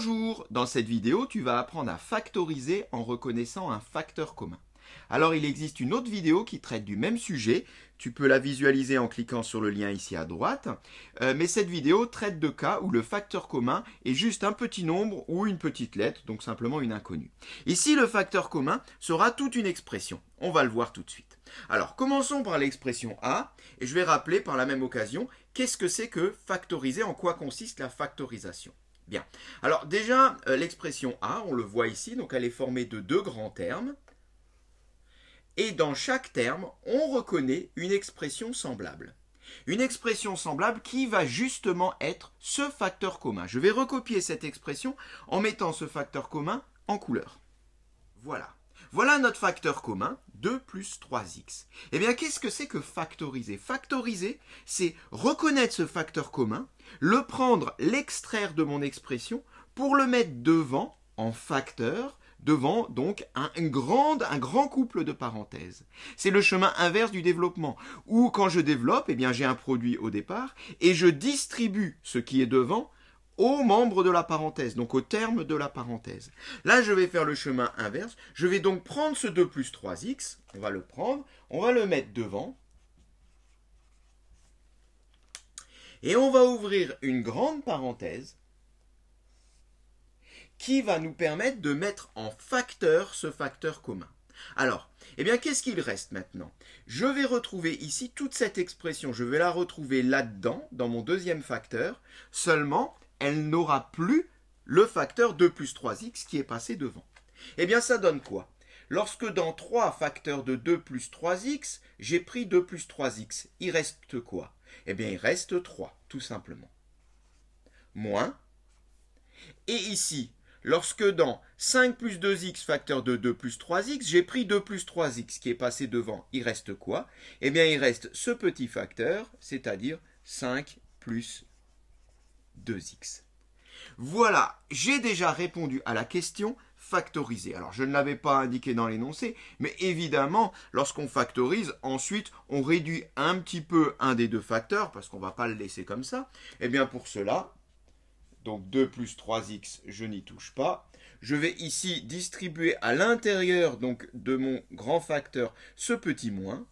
Bonjour Dans cette vidéo, tu vas apprendre à factoriser en reconnaissant un facteur commun. Alors il existe une autre vidéo qui traite du même sujet, tu peux la visualiser en cliquant sur le lien ici à droite, euh, mais cette vidéo traite de cas où le facteur commun est juste un petit nombre ou une petite lettre, donc simplement une inconnue. Ici le facteur commun sera toute une expression, on va le voir tout de suite. Alors commençons par l'expression A, et je vais rappeler par la même occasion qu'est-ce que c'est que factoriser, en quoi consiste la factorisation. Bien. Alors déjà, euh, l'expression A, on le voit ici, donc elle est formée de deux grands termes. Et dans chaque terme, on reconnaît une expression semblable. Une expression semblable qui va justement être ce facteur commun. Je vais recopier cette expression en mettant ce facteur commun en couleur. Voilà. Voilà notre facteur commun, 2 plus 3x. Eh bien, qu'est-ce que c'est que factoriser Factoriser, c'est reconnaître ce facteur commun, le prendre, l'extraire de mon expression, pour le mettre devant, en facteur, devant donc un, grand, couple de parenthèses. C'est le chemin inverse du développement, où quand je développe, eh bien j'ai un produit au départ, et je distribue ce qui est devant au membre de la parenthèse, donc au terme de la parenthèse. Là, je vais faire le chemin inverse. Je vais donc prendre ce 2 plus 3x, on va le prendre, on va le mettre devant. Et on va ouvrir une grande parenthèse qui va nous permettre de mettre en facteur ce facteur commun. Alors, eh bien, qu'est-ce qu'il reste maintenant Je vais retrouver ici toute cette expression, je vais la retrouver là-dedans, dans mon deuxième facteur, seulement elle n'aura plus le facteur 2 plus 3x qui est passé devant. Eh bien, ça donne quoi Lorsque dans 3 facteur de 2 plus 3x, j'ai pris 2 plus 3x, il reste quoi Eh bien, il reste 3, tout simplement. Moins. Et ici, lorsque dans 5 plus 2x facteur de 2 plus 3x, j'ai pris 2 plus 3x qui est passé devant, il reste quoi Eh bien, il reste ce petit facteur, c'est-à-dire 5 plus 2x. 2x. Voilà, j'ai déjà répondu à la question factorisée. Alors je ne l'avais pas indiqué dans l'énoncé, mais évidemment, lorsqu'on factorise, ensuite on réduit un petit peu un des deux facteurs, parce qu'on ne va pas le laisser comme ça. Et eh bien pour cela, donc 2 plus 3x, je n'y touche pas. Je vais ici distribuer à l'intérieur donc de mon grand facteur ce petit moins,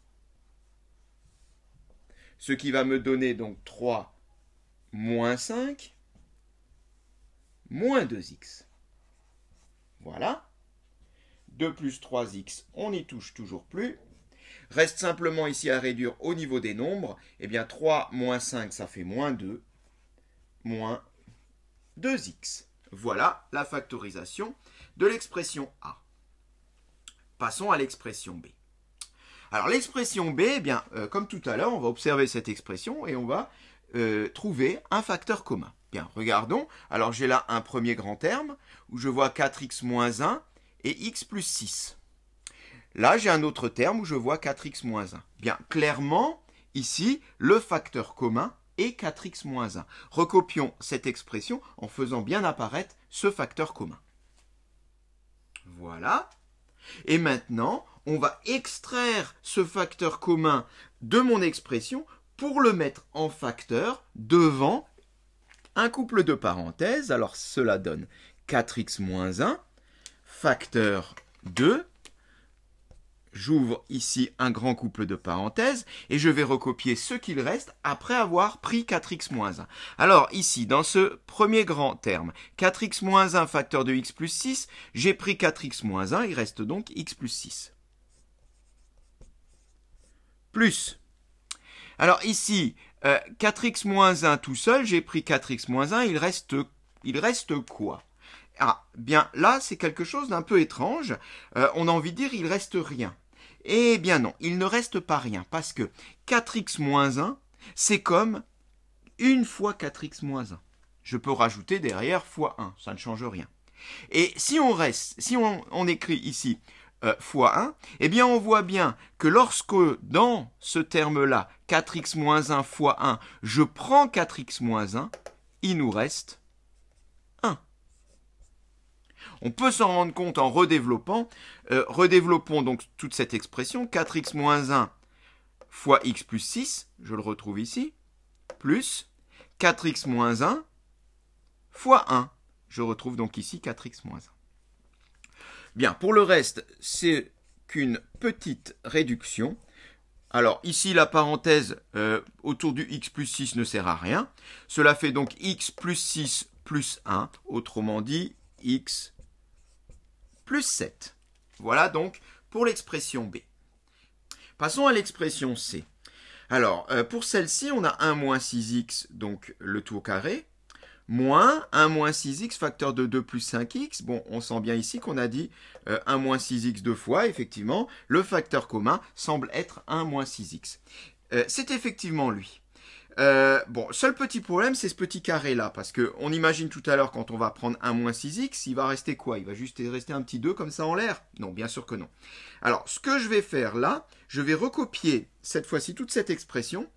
ce qui va me donner donc 3 moins 5, moins 2x. Voilà. 2 plus 3x, on n'y touche toujours plus. Reste simplement ici à réduire au niveau des nombres. Eh bien, 3 moins 5, ça fait moins 2, moins 2x. Voilà la factorisation de l'expression A. Passons à l'expression B. Alors l'expression B, eh bien, euh, comme tout à l'heure, on va observer cette expression et on va euh, trouver un facteur commun. Bien, regardons. Alors j'ai là un premier grand terme où je vois 4x moins 1 et x plus 6. Là, j'ai un autre terme où je vois 4x moins 1. Bien, clairement, ici, le facteur commun est 4x moins 1. Recopions cette expression en faisant bien apparaître ce facteur commun. Voilà. Et maintenant, on va extraire ce facteur commun de mon expression pour le mettre en facteur devant un couple de parenthèses. Alors cela donne 4x moins 1, facteur 2. J'ouvre ici un grand couple de parenthèses et je vais recopier ce qu'il reste après avoir pris 4x moins 1. Alors ici, dans ce premier grand terme, 4x moins 1 facteur de x plus 6, j'ai pris 4x moins 1, il reste donc x plus 6. Plus alors ici, 4x-1 euh, tout seul, j'ai pris 4x-1, il reste, il reste quoi Ah, bien là, c'est quelque chose d'un peu étrange. Euh, on a envie de dire il reste rien. Eh bien non, il ne reste pas rien, parce que 4x-1, c'est comme 1 fois 4x-1. Je peux rajouter derrière fois 1, ça ne change rien. Et si on reste, si on écrit ici euh, fois 1, eh bien on voit bien que lorsque dans ce terme-là, 4x moins 1 fois 1, je prends 4x moins 1, il nous reste 1. On peut s'en rendre compte en redéveloppant. Euh, redéveloppons donc toute cette expression, 4x moins 1 fois x plus 6, je le retrouve ici, plus 4x moins 1 fois 1. Je retrouve donc ici 4x moins 1. Bien, pour le reste, c'est qu'une petite réduction. Alors ici, la parenthèse euh, autour du x plus 6 ne sert à rien. Cela fait donc x plus 6 plus 1, autrement dit x plus 7. Voilà donc pour l'expression B. Passons à l'expression C. Alors, euh, pour celle-ci, on a 1 moins 6x, donc le tout au carré, moins 1 moins 6x facteur de 2 plus 5x. Bon, on sent bien ici qu'on a dit 1 euh, moins 6x deux fois. Effectivement, le facteur commun semble être 1 moins 6x. Euh, c'est effectivement lui. Euh, bon, seul petit problème, c'est ce petit carré là, parce qu'on imagine tout à l'heure quand on va prendre 1 moins 6x, il va rester quoi Il va juste rester un petit 2 comme ça en l'air Non, bien sûr que non. Alors, ce que je vais faire là, je vais recopier cette fois-ci toute cette expression,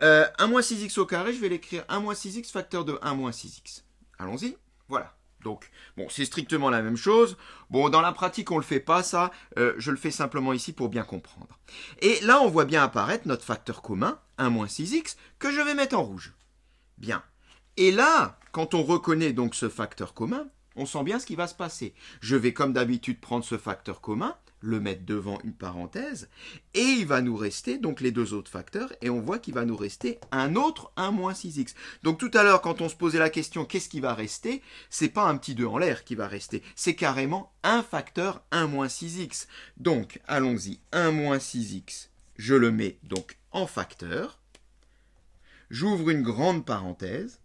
1 euh, moins 6x au carré, je vais l'écrire 1 moins 6x facteur de 1 moins 6x. Allons-y, voilà. Donc, bon, c'est strictement la même chose. Bon, dans la pratique, on ne le fait pas, ça. Euh, je le fais simplement ici pour bien comprendre. Et là, on voit bien apparaître notre facteur commun, 1 moins 6x, que je vais mettre en rouge. Bien. Et là, quand on reconnaît donc ce facteur commun, on sent bien ce qui va se passer. Je vais comme d'habitude prendre ce facteur commun, le mettre devant une parenthèse, et il va nous rester donc les deux autres facteurs, et on voit qu'il va nous rester un autre 1 6x. Donc tout à l'heure, quand on se posait la question qu'est-ce qui va rester, c'est pas un petit 2 en l'air qui va rester, c'est carrément un facteur 1 6x. Donc allons-y, 1 6x, je le mets donc en facteur, j'ouvre une grande parenthèse,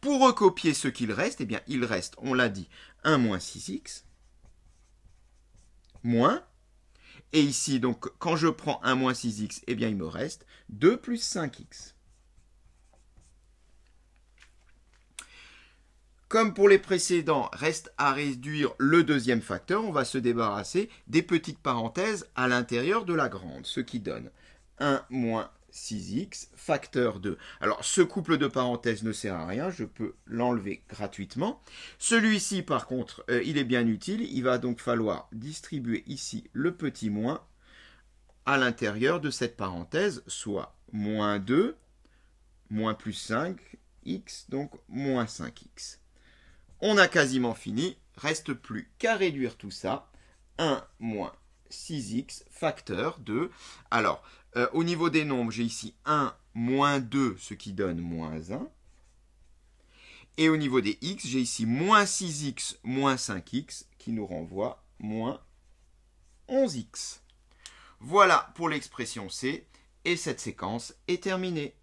pour recopier ce qu'il reste, et eh bien il reste, on l'a dit, 1 6x, moins. Et ici, donc, quand je prends 1 moins 6x, eh bien, il me reste 2 plus 5x. Comme pour les précédents, reste à réduire le deuxième facteur. On va se débarrasser des petites parenthèses à l'intérieur de la grande, ce qui donne 1 moins 6x facteur 2. Alors ce couple de parenthèses ne sert à rien, je peux l'enlever gratuitement. Celui-ci par contre, euh, il est bien utile, il va donc falloir distribuer ici le petit moins à l'intérieur de cette parenthèse, soit moins 2, moins plus 5, x, donc moins 5x. On a quasiment fini, reste plus qu'à réduire tout ça. 1 moins 6x facteur 2. Alors, euh, au niveau des nombres, j'ai ici 1 moins 2, ce qui donne moins 1. Et au niveau des x, j'ai ici moins 6x moins 5x, qui nous renvoie moins 11x. Voilà pour l'expression C, et cette séquence est terminée.